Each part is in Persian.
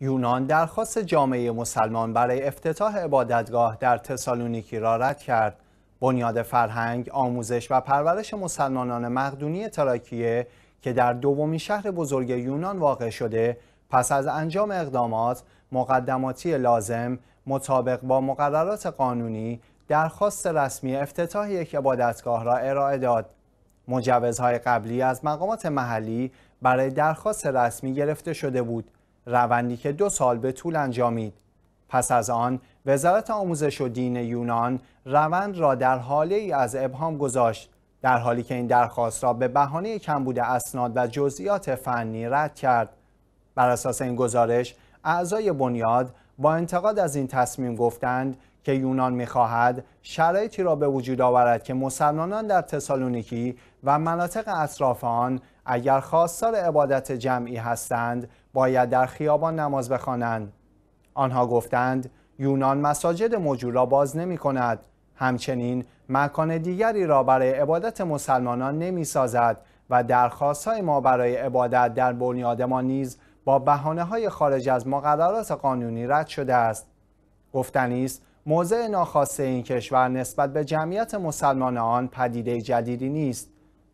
یونان درخواست جامعه مسلمان برای افتتاح عبادتگاه در تسالونیکی را رد کرد. بنیاد فرهنگ، آموزش و پرورش مسلمانان مقدونی تراکیه که در دومین شهر بزرگ یونان واقع شده، پس از انجام اقدامات مقدماتی لازم مطابق با مقررات قانونی درخواست رسمی افتتاح یک عبادتگاه را ارائه داد. مجوزهای قبلی از مقامات محلی برای درخواست رسمی گرفته شده بود. روندی که دو سال به طول انجامید پس از آن وزارت آموزش و دین یونان روند را در حاله ای از ابهام گذاشت در حالی که این درخواست را به بهانه کمبود اسناد و جزئیات فنی رد کرد بر اساس این گزارش اعضای بنیاد با انتقاد از این تصمیم گفتند که یونان میخواهد شرایطی را به وجود آورد که مسلمانان در تسالونیکی و مناطق اطراف آن اگر خواستار عبادت جمعی هستند باید در خیابان نماز بخوانند آنها گفتند یونان مساجد موجود را باز نمی کند همچنین مکان دیگری را برای عبادت مسلمانان نمی سازد و درخواست ما برای عبادت در بنیاد ما نیز با بحانه های خارج از مقررات قانونی رد شده است. گفتنی است موضع ناخواسته این کشور نسبت به جمعیت مسلمان آن پدیده جدیدی نیست.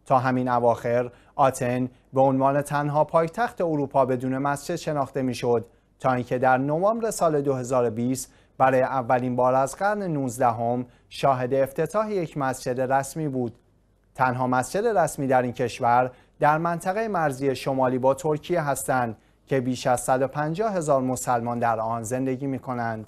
تا همین اواخر آتن به عنوان تنها پایتخت اروپا بدون مسجد شناخته میشد تا اینکه در نوامبر سال 2020 برای اولین بار از قرن 19 هم شاهد افتتاح یک مسجد رسمی بود. تنها مسجد رسمی در این کشور در منطقه مرزی شمالی با ترکیه هستند که بیش از 150 هزار مسلمان در آن زندگی می کنند